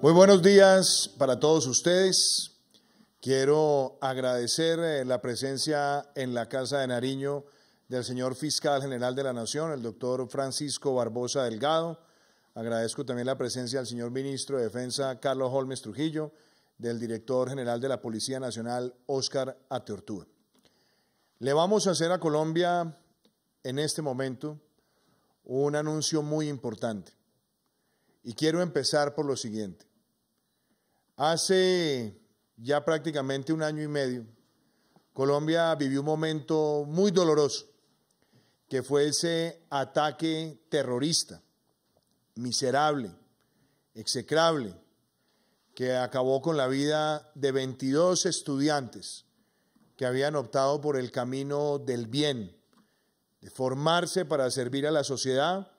Muy buenos días para todos ustedes. Quiero agradecer eh, la presencia en la Casa de Nariño del señor fiscal general de la Nación, el doctor Francisco Barbosa Delgado. Agradezco también la presencia del señor ministro de Defensa, Carlos Holmes Trujillo, del director general de la Policía Nacional, Óscar Ateortúa. Le vamos a hacer a Colombia en este momento un anuncio muy importante. Y quiero empezar por lo siguiente. Hace ya prácticamente un año y medio, Colombia vivió un momento muy doloroso, que fue ese ataque terrorista, miserable, execrable, que acabó con la vida de 22 estudiantes que habían optado por el camino del bien, de formarse para servir a la sociedad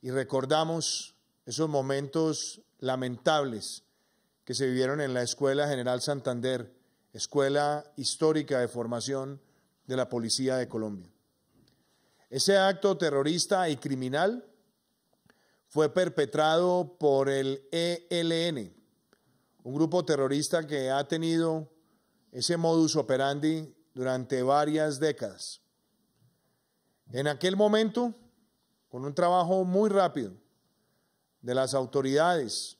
y recordamos esos momentos lamentables que se vivieron en la Escuela General Santander, escuela histórica de formación de la Policía de Colombia. Ese acto terrorista y criminal fue perpetrado por el ELN, un grupo terrorista que ha tenido ese modus operandi durante varias décadas. En aquel momento, con un trabajo muy rápido de las autoridades,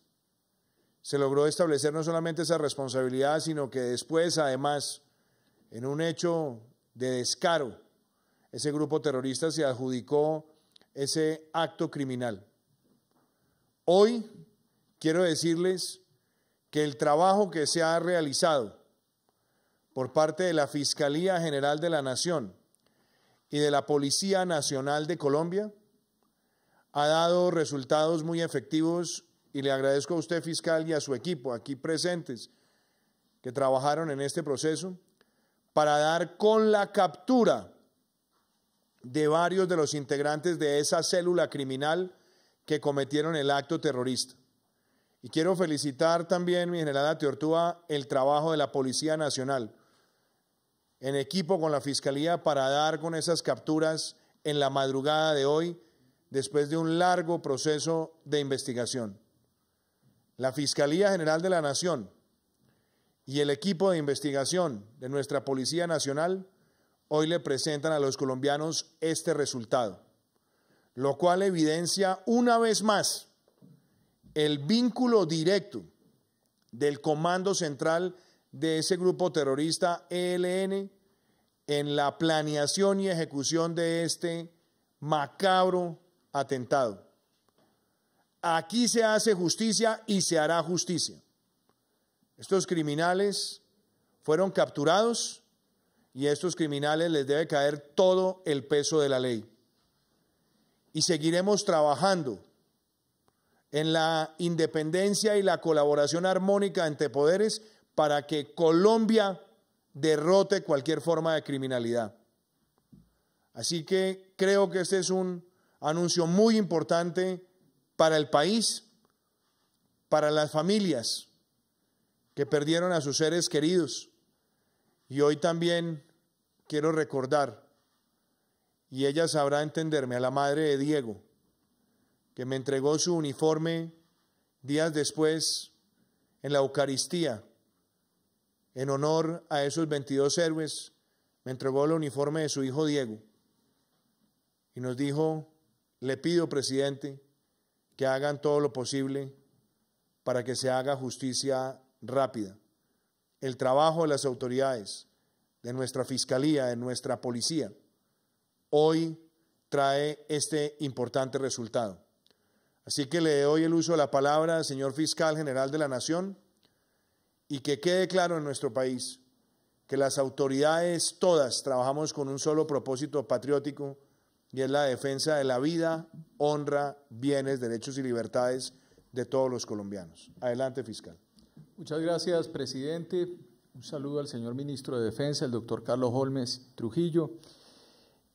se logró establecer no solamente esa responsabilidad, sino que después, además, en un hecho de descaro, ese grupo terrorista se adjudicó ese acto criminal. Hoy quiero decirles que el trabajo que se ha realizado por parte de la Fiscalía General de la Nación y de la Policía Nacional de Colombia ha dado resultados muy efectivos y le agradezco a usted, fiscal, y a su equipo aquí presentes que trabajaron en este proceso para dar con la captura de varios de los integrantes de esa célula criminal que cometieron el acto terrorista. Y quiero felicitar también, mi general Atiortúa, el trabajo de la Policía Nacional en equipo con la Fiscalía para dar con esas capturas en la madrugada de hoy, después de un largo proceso de investigación. La Fiscalía General de la Nación y el equipo de investigación de nuestra Policía Nacional hoy le presentan a los colombianos este resultado, lo cual evidencia una vez más el vínculo directo del comando central de ese grupo terrorista ELN en la planeación y ejecución de este macabro atentado. Aquí se hace justicia y se hará justicia. Estos criminales fueron capturados y a estos criminales les debe caer todo el peso de la ley. Y seguiremos trabajando en la independencia y la colaboración armónica entre poderes para que Colombia derrote cualquier forma de criminalidad. Así que creo que este es un anuncio muy importante para el país, para las familias que perdieron a sus seres queridos. Y hoy también quiero recordar, y ella sabrá entenderme, a la madre de Diego, que me entregó su uniforme días después en la Eucaristía, en honor a esos 22 héroes, me entregó el uniforme de su hijo Diego y nos dijo, le pido, presidente, que hagan todo lo posible para que se haga justicia rápida. El trabajo de las autoridades, de nuestra fiscalía, de nuestra policía, hoy trae este importante resultado. Así que le doy el uso de la palabra al señor fiscal general de la Nación y que quede claro en nuestro país que las autoridades todas trabajamos con un solo propósito patriótico y es la defensa de la vida, honra, bienes, derechos y libertades de todos los colombianos. Adelante, fiscal. Muchas gracias, presidente. Un saludo al señor ministro de Defensa, el doctor Carlos Holmes Trujillo,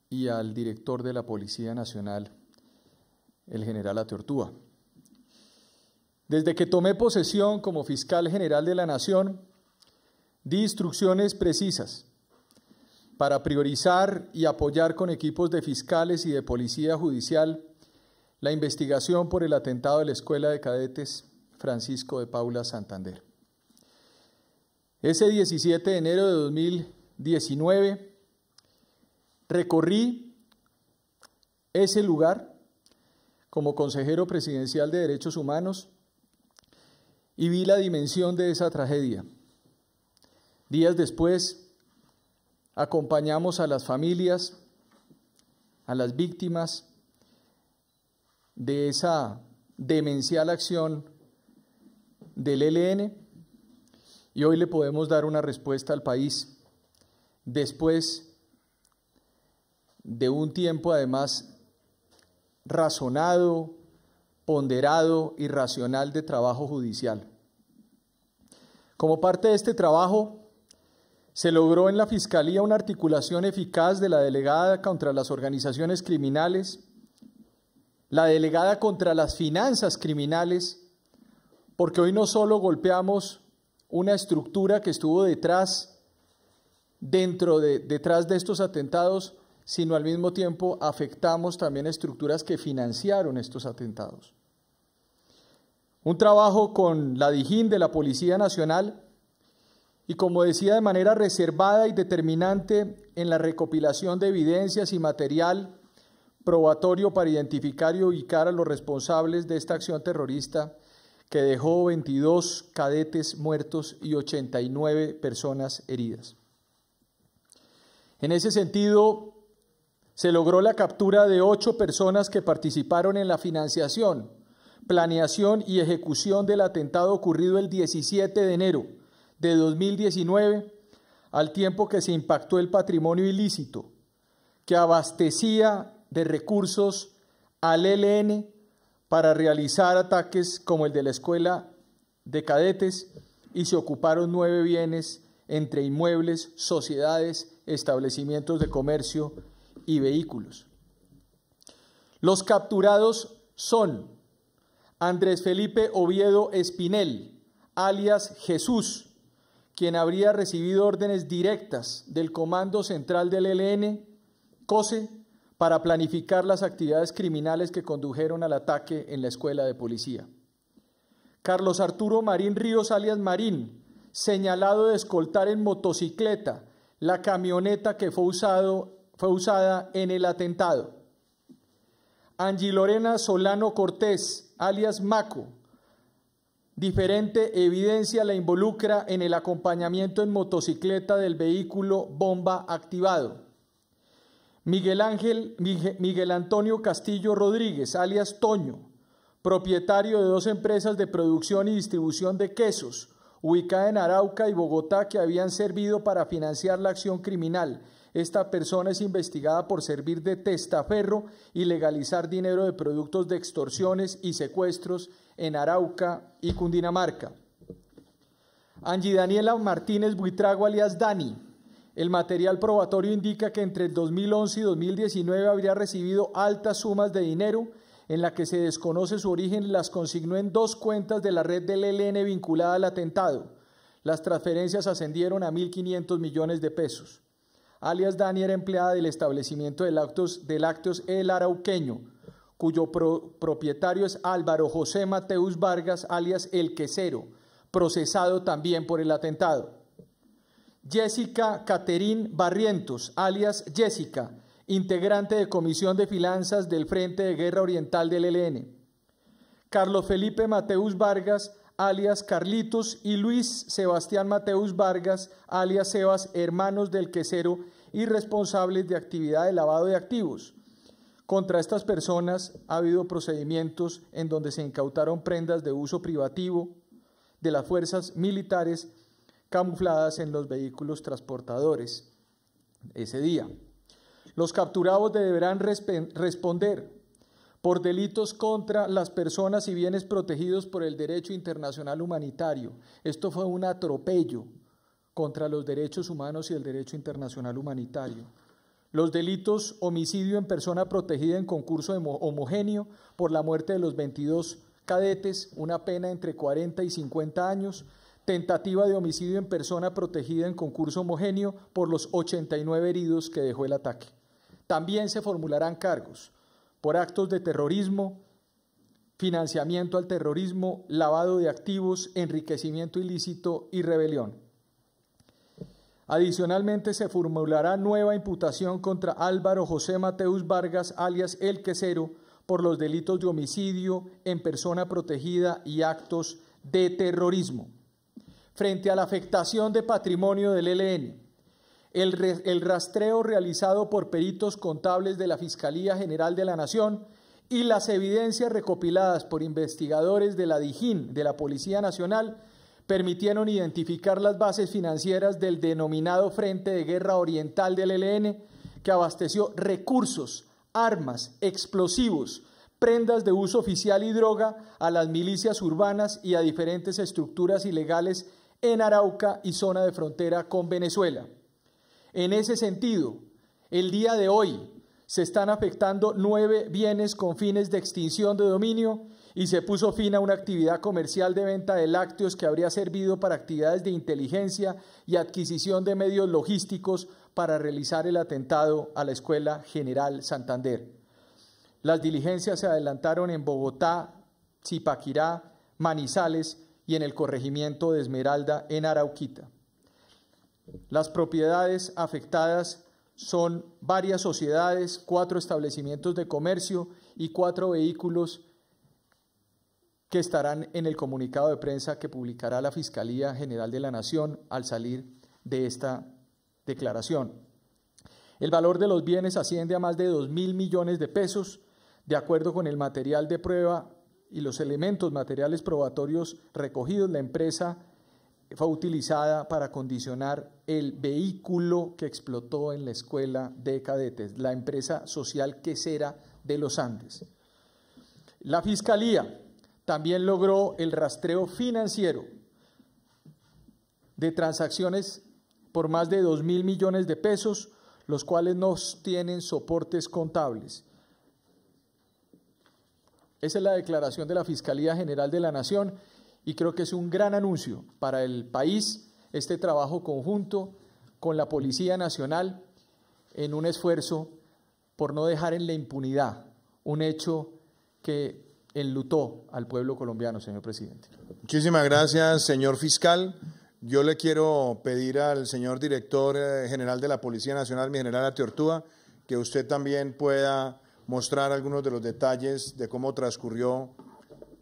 y al director de la Policía Nacional, el general Tortuga. Desde que tomé posesión como fiscal general de la Nación, di instrucciones precisas para priorizar y apoyar con equipos de fiscales y de policía judicial la investigación por el atentado de la Escuela de Cadetes Francisco de Paula Santander. Ese 17 de enero de 2019 recorrí ese lugar como consejero presidencial de Derechos Humanos y vi la dimensión de esa tragedia. Días después, acompañamos a las familias, a las víctimas de esa demencial acción del ELN y hoy le podemos dar una respuesta al país después de un tiempo además razonado, ponderado y racional de trabajo judicial. Como parte de este trabajo, se logró en la Fiscalía una articulación eficaz de la delegada contra las organizaciones criminales, la delegada contra las finanzas criminales, porque hoy no solo golpeamos una estructura que estuvo detrás, dentro de, detrás de estos atentados, sino al mismo tiempo afectamos también estructuras que financiaron estos atentados. Un trabajo con la DIGIN de la Policía Nacional y como decía de manera reservada y determinante en la recopilación de evidencias y material probatorio para identificar y ubicar a los responsables de esta acción terrorista que dejó 22 cadetes muertos y 89 personas heridas. En ese sentido, se logró la captura de ocho personas que participaron en la financiación, planeación y ejecución del atentado ocurrido el 17 de enero de 2019, al tiempo que se impactó el patrimonio ilícito que abastecía de recursos al ELN para realizar ataques como el de la escuela de cadetes y se ocuparon nueve bienes entre inmuebles, sociedades, establecimientos de comercio, y vehículos. Los capturados son Andrés Felipe Oviedo Espinel, alias Jesús, quien habría recibido órdenes directas del Comando Central del ELN, COSE, para planificar las actividades criminales que condujeron al ataque en la escuela de policía. Carlos Arturo Marín Ríos, alias Marín, señalado de escoltar en motocicleta la camioneta que fue usado fue usada en el atentado. Angie Lorena Solano Cortés, alias Maco. Diferente evidencia la involucra en el acompañamiento en motocicleta del vehículo bomba activado. Miguel Ángel Miguel Antonio Castillo Rodríguez, alias Toño, propietario de dos empresas de producción y distribución de quesos, ubicada en Arauca y Bogotá, que habían servido para financiar la acción criminal esta persona es investigada por servir de testaferro y legalizar dinero de productos de extorsiones y secuestros en Arauca y Cundinamarca. Angie Daniela Martínez Buitrago, alias Dani. El material probatorio indica que entre el 2011 y 2019 habría recibido altas sumas de dinero en la que se desconoce su origen, las consignó en dos cuentas de la red del ELN vinculada al atentado. Las transferencias ascendieron a 1.500 millones de pesos alias Dani, era empleada del establecimiento del Actos del El Arauqueño, cuyo propietario es Álvaro José Mateus Vargas, alias El Quesero, procesado también por el atentado. Jessica Caterín Barrientos, alias Jessica, integrante de Comisión de Finanzas del Frente de Guerra Oriental del ELN. Carlos Felipe Mateus Vargas, alias Carlitos, y Luis Sebastián Mateus Vargas, alias Sebas, hermanos del quesero, irresponsables responsables de actividad de lavado de activos. Contra estas personas ha habido procedimientos en donde se incautaron prendas de uso privativo de las fuerzas militares camufladas en los vehículos transportadores ese día. Los capturados deberán responder por delitos contra las personas y bienes protegidos por el derecho internacional humanitario. Esto fue un atropello contra los derechos humanos y el derecho internacional humanitario. Los delitos homicidio en persona protegida en concurso homogéneo por la muerte de los 22 cadetes, una pena entre 40 y 50 años, tentativa de homicidio en persona protegida en concurso homogéneo por los 89 heridos que dejó el ataque. También se formularán cargos por actos de terrorismo, financiamiento al terrorismo, lavado de activos, enriquecimiento ilícito y rebelión. Adicionalmente se formulará nueva imputación contra Álvaro José Mateus Vargas, alias El Quesero, por los delitos de homicidio en persona protegida y actos de terrorismo. Frente a la afectación de patrimonio del e L.N. el, rastreo realizado por peritos contables de la Fiscalía General de la Nación y las evidencias recopiladas por investigadores de la DIJÍN, de la Policía Nacional, permitieron identificar las bases financieras del denominado Frente de Guerra Oriental del ELN, que abasteció recursos, armas, explosivos, prendas de uso oficial y droga a las milicias urbanas y a diferentes estructuras ilegales en Arauca y zona de frontera con Venezuela. En ese sentido, el día de hoy se están afectando nueve bienes con fines de extinción de dominio y se puso fin a una actividad comercial de venta de lácteos que habría servido para actividades de inteligencia y adquisición de medios logísticos para realizar el atentado a la Escuela General Santander. Las diligencias se adelantaron en Bogotá, Zipaquirá, Manizales y en el corregimiento de Esmeralda, en Arauquita. Las propiedades afectadas son varias sociedades, cuatro establecimientos de comercio y cuatro vehículos que estarán en el comunicado de prensa que publicará la Fiscalía General de la Nación al salir de esta declaración. El valor de los bienes asciende a más de 2 mil millones de pesos, de acuerdo con el material de prueba y los elementos materiales probatorios recogidos, la empresa fue utilizada para condicionar el vehículo que explotó en la escuela de cadetes, la empresa social quesera de los Andes. La Fiscalía también logró el rastreo financiero de transacciones por más de 2 mil millones de pesos, los cuales no tienen soportes contables. Esa es la declaración de la Fiscalía General de la Nación y creo que es un gran anuncio para el país este trabajo conjunto con la Policía Nacional en un esfuerzo por no dejar en la impunidad un hecho que enlutó al pueblo colombiano, señor presidente. Muchísimas gracias, señor fiscal. Yo le quiero pedir al señor director eh, general de la Policía Nacional, mi general Atiortúa, que usted también pueda mostrar algunos de los detalles de cómo transcurrió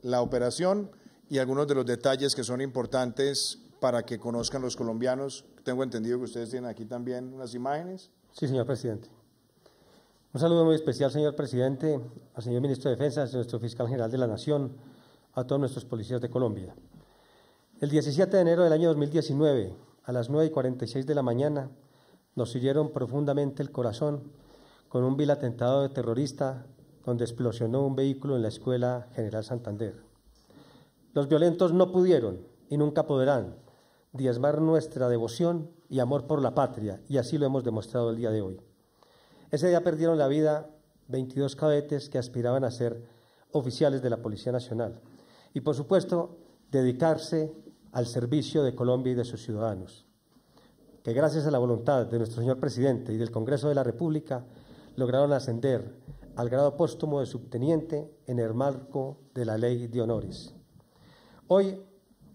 la operación y algunos de los detalles que son importantes para que conozcan los colombianos. Tengo entendido que ustedes tienen aquí también unas imágenes. Sí, señor presidente. Un saludo muy especial, señor presidente, al señor ministro de Defensa, a nuestro fiscal general de la Nación, a todos nuestros policías de Colombia. El 17 de enero del año 2019, a las 9 y 46 de la mañana, nos hirieron profundamente el corazón con un vil atentado de terrorista donde explosionó un vehículo en la Escuela General Santander. Los violentos no pudieron y nunca podrán diezmar nuestra devoción y amor por la patria, y así lo hemos demostrado el día de hoy. Ese día perdieron la vida 22 cabetes que aspiraban a ser oficiales de la Policía Nacional y, por supuesto, dedicarse al servicio de Colombia y de sus ciudadanos. Que gracias a la voluntad de nuestro señor presidente y del Congreso de la República lograron ascender al grado póstumo de subteniente en el marco de la ley de honores. Hoy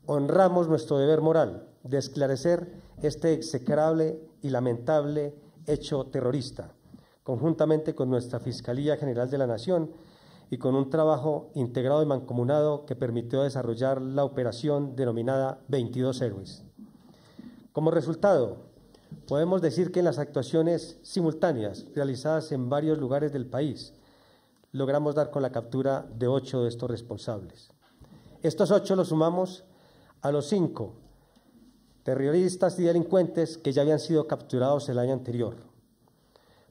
honramos nuestro deber moral de esclarecer este execrable y lamentable hecho terrorista conjuntamente con nuestra Fiscalía General de la Nación y con un trabajo integrado y mancomunado que permitió desarrollar la operación denominada 22 Héroes. Como resultado, podemos decir que en las actuaciones simultáneas realizadas en varios lugares del país, logramos dar con la captura de ocho de estos responsables. Estos ocho los sumamos a los cinco terroristas y delincuentes que ya habían sido capturados el año anterior.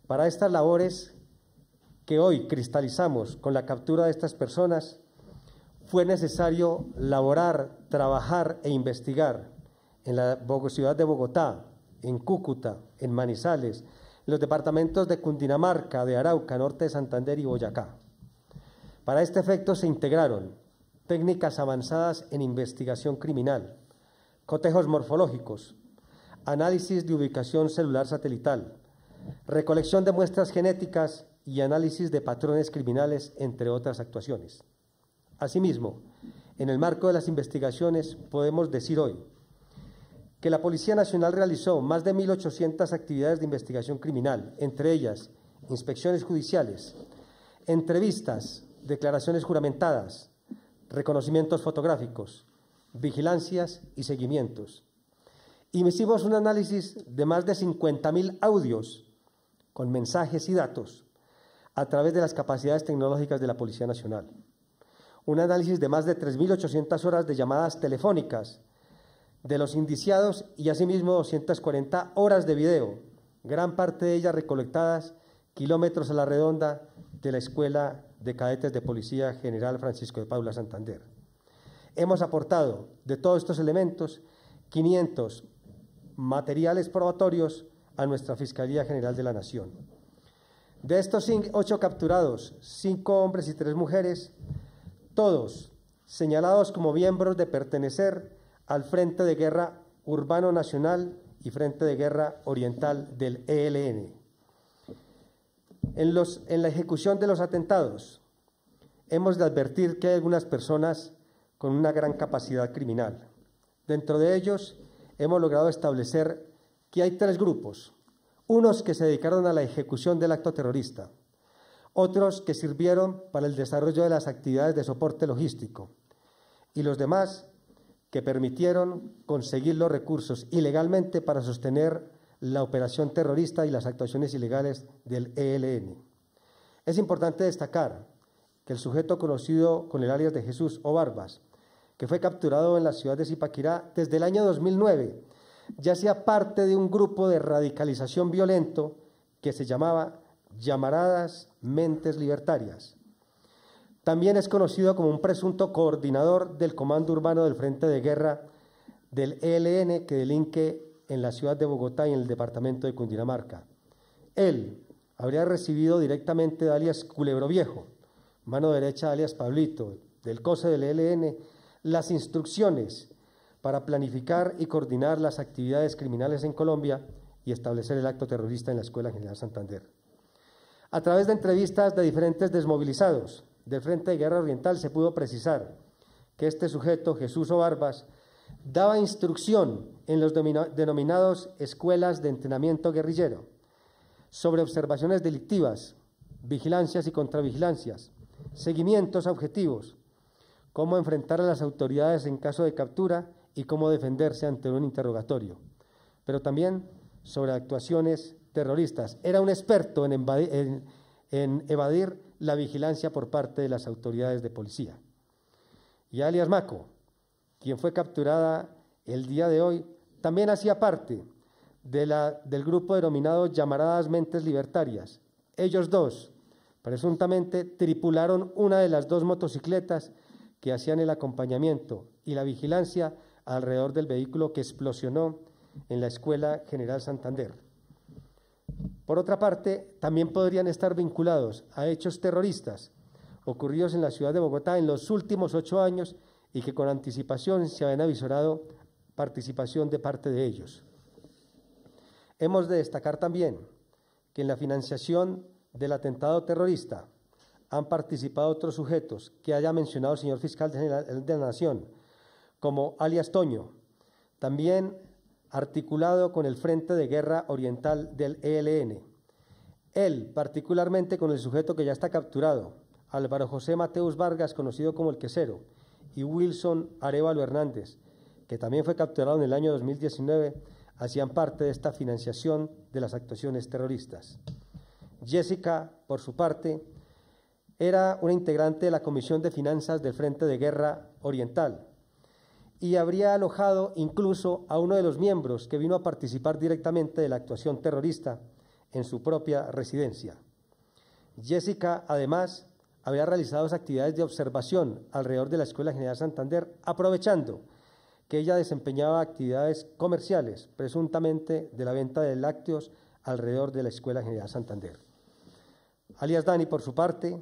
Para estas labores que hoy cristalizamos con la captura de estas personas, fue necesario laborar, trabajar e investigar en la ciudad de Bogotá, en Cúcuta, en Manizales, en los departamentos de Cundinamarca, de Arauca, Norte de Santander y Boyacá. Para este efecto se integraron técnicas avanzadas en investigación criminal, cotejos morfológicos, análisis de ubicación celular satelital, recolección de muestras genéticas y análisis de patrones criminales, entre otras actuaciones. Asimismo, en el marco de las investigaciones podemos decir hoy que la Policía Nacional realizó más de 1.800 actividades de investigación criminal, entre ellas inspecciones judiciales, entrevistas, declaraciones juramentadas, reconocimientos fotográficos, vigilancias y seguimientos. Y hicimos un análisis de más de 50.000 audios con mensajes y datos a través de las capacidades tecnológicas de la Policía Nacional. Un análisis de más de 3.800 horas de llamadas telefónicas de los indiciados y asimismo 240 horas de video, gran parte de ellas recolectadas kilómetros a la redonda de la Escuela de Cadetes de Policía General Francisco de Paula Santander. Hemos aportado de todos estos elementos 500 materiales probatorios a nuestra Fiscalía General de la Nación. De estos ocho capturados, cinco hombres y tres mujeres, todos señalados como miembros de pertenecer al Frente de Guerra Urbano Nacional y Frente de Guerra Oriental del ELN. En, los, en la ejecución de los atentados, hemos de advertir que hay algunas personas con una gran capacidad criminal. Dentro de ellos, hemos logrado establecer que hay tres grupos. Unos que se dedicaron a la ejecución del acto terrorista, otros que sirvieron para el desarrollo de las actividades de soporte logístico y los demás que permitieron conseguir los recursos ilegalmente para sostener la operación terrorista y las actuaciones ilegales del ELN. Es importante destacar que el sujeto conocido con el alias de Jesús o Barbas, que fue capturado en la ciudad de Zipaquirá desde el año 2009 ya sea parte de un grupo de radicalización violento que se llamaba llamaradas mentes libertarias. También es conocido como un presunto coordinador del Comando Urbano del Frente de Guerra del ELN que delinque en la ciudad de Bogotá y en el departamento de Cundinamarca. Él habría recibido directamente de alias Culebro Viejo, mano derecha alias Pablito, del COSE del ELN, las instrucciones para planificar y coordinar las actividades criminales en Colombia y establecer el acto terrorista en la Escuela General Santander. A través de entrevistas de diferentes desmovilizados del Frente de Guerra Oriental se pudo precisar que este sujeto, Jesús Obarbas, daba instrucción en los denominados escuelas de entrenamiento guerrillero sobre observaciones delictivas, vigilancias y contravigilancias, seguimientos a objetivos, cómo enfrentar a las autoridades en caso de captura y cómo defenderse ante un interrogatorio, pero también sobre actuaciones terroristas. Era un experto en, evadir la vigilancia por parte de las autoridades de policía. Y alias Maco, quien fue capturada el día de hoy, también hacía parte del grupo denominado Llamaradas Mentes Libertarias. Ellos dos presuntamente tripularon una de las dos motocicletas que hacían el acompañamiento y la vigilancia alrededor del vehículo que explosionó en la Escuela General Santander. Por otra parte, también podrían estar vinculados a hechos terroristas ocurridos en la ciudad de Bogotá en los últimos ocho años y que con anticipación se habían avisorado participación de parte de ellos. Hemos de destacar también que en la financiación del atentado terrorista han participado otros sujetos que haya mencionado el señor fiscal de la Nación, como alias Toño, también articulado con el Frente de Guerra Oriental del ELN. Él, particularmente con el sujeto que ya está capturado, Álvaro José Mateus Vargas, conocido como el Quesero, y Wilson Arevalo Hernández, que también fue capturado en el año 2019, hacían parte de esta financiación de las actuaciones terroristas. Jessica, por su parte, era una integrante de la Comisión de Finanzas del Frente de Guerra Oriental, y habría alojado incluso a uno de los miembros que vino a participar directamente de la actuación terrorista en su propia residencia. Jessica, además, había realizado actividades de observación alrededor de la Escuela General Santander, aprovechando que ella desempeñaba actividades comerciales, presuntamente de la venta de lácteos alrededor de la Escuela General Santander. Alias Dani, por su parte,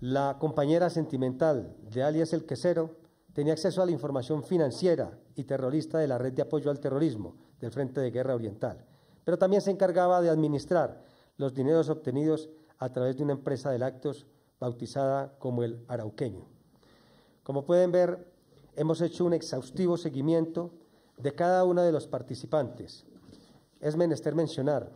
la compañera sentimental de alias El Quesero, tenía acceso a la información financiera y terrorista de la Red de Apoyo al Terrorismo del Frente de Guerra Oriental, pero también se encargaba de administrar los dineros obtenidos a través de una empresa de lactos bautizada como el Arauqueño. Como pueden ver, hemos hecho un exhaustivo seguimiento de cada uno de los participantes. Es menester mencionar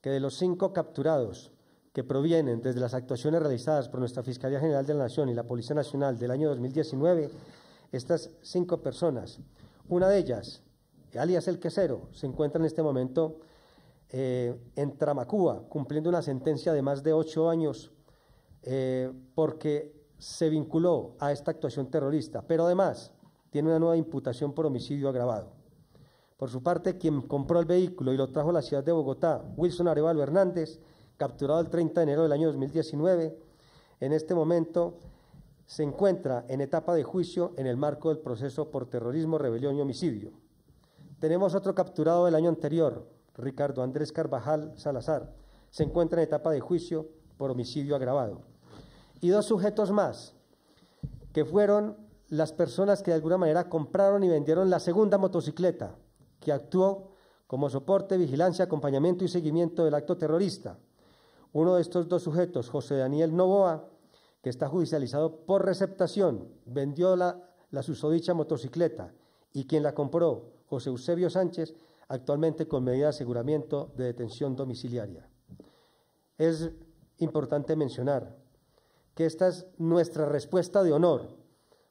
que de los cinco capturados que provienen desde las actuaciones realizadas por nuestra Fiscalía General de la Nación y la Policía Nacional del año 2019, estas cinco personas, una de ellas, alias el quesero, se encuentra en este momento eh, en Tramacúa, cumpliendo una sentencia de más de ocho años, eh, porque se vinculó a esta actuación terrorista, pero además tiene una nueva imputación por homicidio agravado. Por su parte, quien compró el vehículo y lo trajo a la ciudad de Bogotá, Wilson Arevalo Hernández, capturado el 30 de enero del año 2019, en este momento se encuentra en etapa de juicio en el marco del proceso por terrorismo, rebelión y homicidio. Tenemos otro capturado del año anterior, Ricardo Andrés Carvajal Salazar. Se encuentra en etapa de juicio por homicidio agravado. Y dos sujetos más, que fueron las personas que de alguna manera compraron y vendieron la segunda motocicleta, que actuó como soporte, vigilancia, acompañamiento y seguimiento del acto terrorista. Uno de estos dos sujetos, José Daniel Novoa, que está judicializado por receptación, vendió la, susodicha motocicleta y quien la compró, José Eusebio Sánchez, actualmente con medida de aseguramiento de detención domiciliaria. Es importante mencionar que esta es nuestra respuesta de honor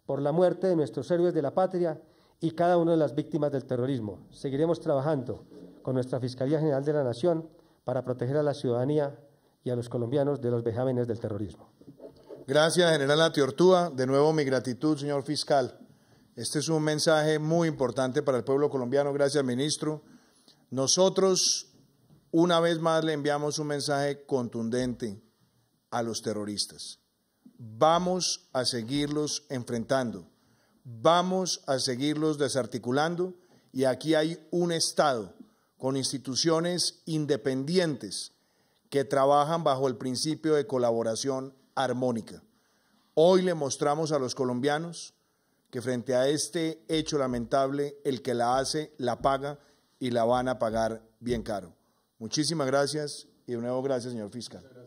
por la muerte de nuestros héroes de la patria y cada una de las víctimas del terrorismo. Seguiremos trabajando con nuestra Fiscalía General de la Nación para proteger a la ciudadanía y a los colombianos de los vejámenes del terrorismo. Gracias, general Atiortúa. De nuevo, mi gratitud, señor fiscal. Este es un mensaje muy importante para el pueblo colombiano. Gracias, ministro. Nosotros, una vez más, le enviamos un mensaje contundente a los terroristas. Vamos a seguirlos enfrentando. Vamos a seguirlos desarticulando. Y aquí hay un Estado con instituciones independientes que trabajan bajo el principio de colaboración armónica. Hoy le mostramos a los colombianos que frente a este hecho lamentable, el que la hace, la paga y la van a pagar bien caro. Muchísimas gracias y de nuevo gracias, señor fiscal.